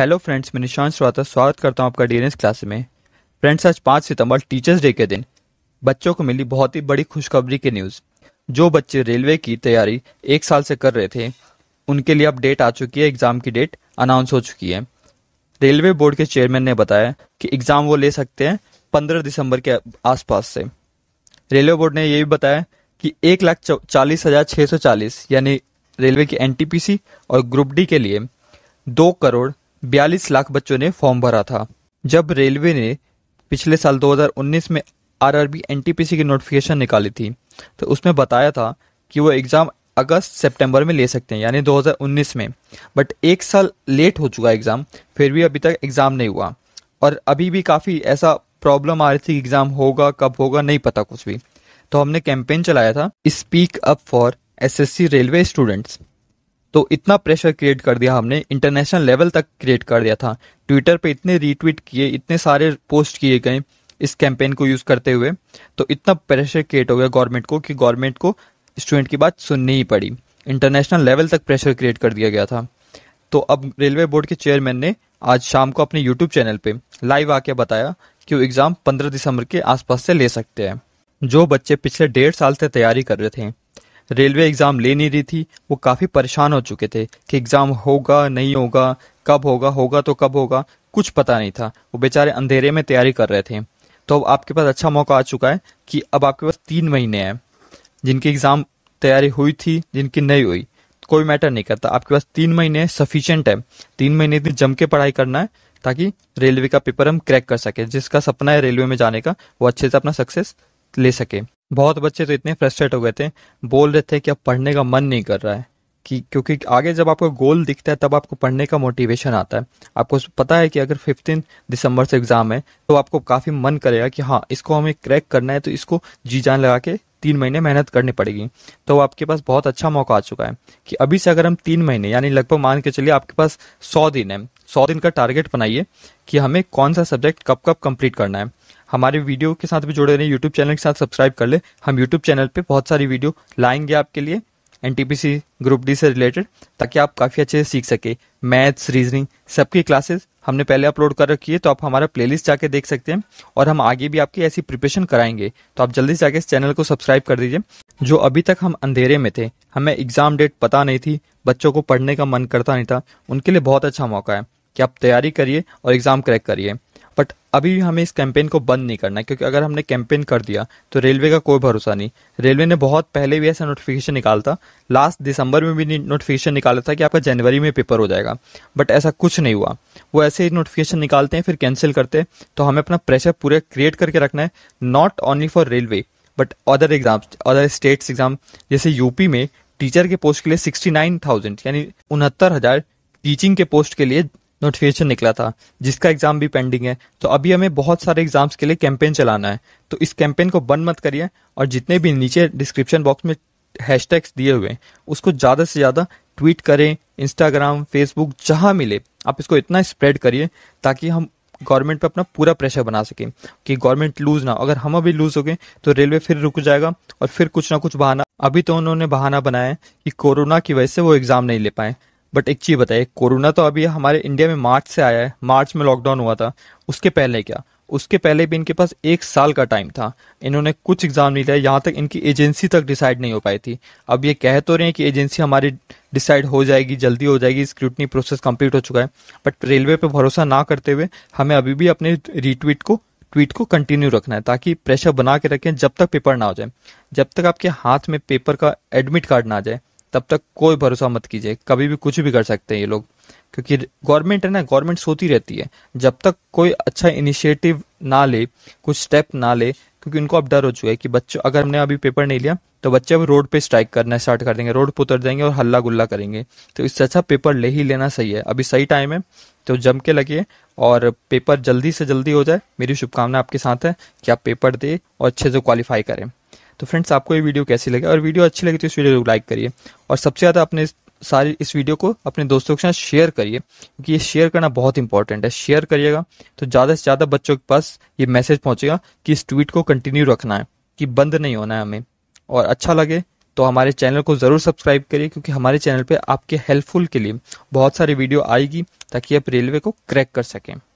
hello friends मैं निशांत श्रोता स्वागत करता हूँ आपका डीएनएस क्लास में फ्रेंड्स आज पाँच सितंबर टीचर्स डे के दिन बच्चों को मिली बहुत ही बड़ी खुशखबरी की न्यूज़ जो बच्चे रेलवे की तैयारी एक साल से कर रहे थे उनके लिए अब डेट आ चुकी है एग्ज़ाम की डेट अनाउंस हो चुकी है रेलवे बोर्ड के चेयरमैन ने बताया कि एग्ज़ाम वो ले सकते हैं पंद्रह दिसंबर के आसपास से रेलवे बोर्ड ने यह भी बताया कि एक लाख चालीस हज़ार छः सौ चालीस यानी रेलवे की एनटीपीसी और ग्रुप डी के लिए दो करोड़ बयालीस लाख बच्चों ने फॉर्म भरा था जब रेलवे ने पिछले साल 2019 में आरआरबी एनटीपीसी की नोटिफिकेशन निकाली थी तो उसमें बताया था कि वो एग्ज़ाम अगस्त सितंबर में ले सकते हैं यानी 2019 में बट एक साल लेट हो चुका एग्ज़ाम फिर भी अभी तक एग्ज़ाम नहीं हुआ और अभी भी काफ़ी ऐसा प्रॉब्लम आ रही थी एग्ज़ाम होगा कब होगा नहीं पता कुछ भी तो हमने कैंपेन चलाया था speak up for SSC railway students तो इतना प्रेशर क्रिएट कर दिया हमने इंटरनेशनल लेवल तक क्रिएट कर दिया था ट्विटर पे इतने रीट्वीट किए इतने सारे पोस्ट किए गए इस कैंपेन को यूज करते हुए तो इतना प्रेशर क्रिएट हो गया गवर्नमेंट को कि गवर्नमेंट को स्टूडेंट की बात सुननी ही पड़ी इंटरनेशनल लेवल तक प्रेशर क्रिएट कर दिया गया था तो अब रेलवे बोर्ड के चेयरमैन ने आज शाम को अपने यूट्यूब चैनल पे लाइव आके बताया कि वो एग्जाम 15 दिसंबर के आसपास से ले सकते हैं जो बच्चे पिछले डेढ़ साल से तैयारी कर रहे थे रेलवे एग्ज़ाम ले नहीं रही थी वो काफ़ी परेशान हो चुके थे कि एग्ज़ाम होगा नहीं होगा कब होगा होगा तो कब होगा कुछ पता नहीं था वो बेचारे अंधेरे में तैयारी कर रहे थे तो अब आपके पास अच्छा मौका आ चुका है कि अब आपके पास तीन महीने हैं जिनकी एग्ज़ाम तैयारी हुई थी जिनकी नहीं हुई कोई मैटर नहीं करता आपके पास तीन महीने सफिशियंट है तीन महीने इतनी जम के पढ़ाई करना है ताकि रेलवे का पेपर हम क्रैक कर सके जिसका सपना है रेलवे में जाने का वो अच्छे से अपना सक्सेस ले सके बहुत बच्चे तो इतने फ्रस्ट्रेट हो गए थे बोल रहे थे कि अब पढ़ने का मन नहीं कर रहा है कि क्योंकि आगे जब आपको गोल दिखता है तब आपको पढ़ने का मोटिवेशन आता है आपको पता है कि अगर फिफ्टीन दिसंबर से एग्जाम है तो आपको काफ़ी मन करेगा कि हाँ इसको हमें क्रैक करना है तो इसको जी जान लगा के तीन महीने मेहनत करनी पड़ेगी तो आपके पास बहुत अच्छा मौका आ चुका है कि अभी से अगर हम तीन महीने यानी लगभग मान के चलिए आपके पास सौ दिन है सौ दिन का टारगेट बनाइए कि हमें कौन सा सब्जेक्ट कब कब कंप्लीट करना है हमारे वीडियो के साथ भी जुड़े रहे यूट्यूब चैनल के साथ सब्सक्राइब कर ले हम यूट्यूब चैनल पर बहुत सारी वीडियो लाएंगे आपके लिए एन ग्रुप डी से रिलेटेड ताकि आप काफ़ी अच्छे से सीख सके मैथ्स रीजनिंग सबकी क्लासेस हमने पहले अपलोड कर रखी है तो आप हमारा प्लेलिस्ट जाके देख सकते हैं और हम आगे भी आपकी ऐसी प्रिपरेशन कराएंगे तो आप जल्दी से जाके इस चैनल को सब्सक्राइब कर दीजिए जो अभी तक हम अंधेरे में थे हमें एग्जाम डेट पता नहीं थी बच्चों को पढ़ने का मन करता नहीं था उनके लिए बहुत अच्छा मौका है कि आप तैयारी करिए और एग्जाम क्रैक करिए अभी हमें इस कैंपेन को बंद नहीं करना क्योंकि अगर हमने कैंपेन कर दिया तो रेलवे का कोई भरोसा नहीं रेलवे ने बहुत पहले भी ऐसा नोटिफिकेशन निकाला था लास्ट दिसंबर में भी नोटिफिकेशन निकाला था कि आपका जनवरी में पेपर हो जाएगा बट ऐसा कुछ नहीं हुआ वो ऐसे ही नोटिफिकेशन निकालते हैं फिर कैंसिल करते हैं तो हमें अपना प्रेशर पूरे क्रिएट करके रखना है not only for railway but other exam other states exam जैसे यूपी में टीचर के पोस्ट के लिए सिक्सटी नाइन थाउजेंड यानी उनहत्तर हजार टीचिंग के पोस्ट के लिए नोटिफिकेशन निकला था जिसका एग्जाम भी पेंडिंग है तो अभी हमें बहुत सारे एग्जाम्स के लिए कैंपेन चलाना है तो इस कैंपेन को बंद मत करिए और जितने भी नीचे डिस्क्रिप्शन बॉक्स में हैश दिए हुए उसको ज़्यादा से ज़्यादा ट्वीट करें इंस्टाग्राम फेसबुक जहां मिले आप इसको इतना स्प्रेड करिए ताकि हम गवर्नमेंट पे अपना पूरा प्रेशर बना सके कि गवर्नमेंट लूज ना अगर हम अभी लूज हो गए तो रेलवे फिर रुक जाएगा और फिर कुछ ना कुछ बहाना अभी तो उन्होंने बहाना बनाया कि कोरोना की वजह से वो एग्जाम नहीं ले पाए बट एक चीज बताइए कोरोना तो अभी हमारे इंडिया में मार्च से आया है मार्च में लॉकडाउन हुआ था उसके पहले क्या उसके पहले भी इनके पास एक साल का टाइम था इन्होंने कुछ एग्जाम नहीं लिया यहाँ तक इनकी एजेंसी तक डिसाइड नहीं हो पाई थी अब ये कह तो रहे हैं कि एजेंसी हमारी डिसाइड हो जाएगी जल्दी हो जाएगी स्क्रूटनी प्रोसेस कंप्लीट हो चुका है बट रेलवे पर भरोसा ना करते हुए हमें अभी भी अपने रिट्वीट को ट्वीट को कंटिन्यू रखना है ताकि प्रेशर बना के रखें जब तक पेपर ना हो जाए जब तक आपके हाथ में पेपर का एडमिट कार्ड ना आ जाए तब तक कोई भरोसा मत कीजिए कभी भी कुछ भी कर सकते हैं ये लोग क्योंकि गवर्नमेंट है ना गवर्नमेंट सोती रहती है जब तक कोई अच्छा इनिशिएटिव ना ले कुछ स्टेप ना ले क्योंकि उनको अब डर हो चुका है कि बच्चों अगर हमने अभी पेपर नहीं लिया तो बच्चे अब रोड पे स्ट्राइक करना स्टार्ट कर देंगे रोड पर उतर जाएंगे और हल्ला गुल्ला करेंगे तो इससे अच्छा पेपर ले ही लेना सही है अभी सही टाइम है तो जम के लगे और पेपर जल्दी से जल्दी हो जाए मेरी शुभकामना आपके साथ है कि आप पेपर दे और अच्छे से क्वालिफाई करें तो फ्रेंड्स आपको ये वीडियो कैसी लगे और वीडियो अच्छी लगी तो इस वीडियो को लाइक करिए और सबसे ज़्यादा अपने सारी इस वीडियो को अपने दोस्तों के साथ शेयर करिए क्योंकि ये शेयर करना बहुत इंपॉर्टेंट है शेयर करिएगा तो ज़्यादा से ज़्यादा बच्चों के पास ये मैसेज पहुँचेगा कि इस ट्वीट को कंटिन्यू रखना है कि बंद नहीं होना है हमें और अच्छा लगे तो हमारे चैनल को ज़रूर सब्सक्राइब करिए क्योंकि हमारे चैनल पे आपके हेल्पफुल के लिए बहुत सारी वीडियो आएगी ताकि आप रेलवे को क्रैक कर सकें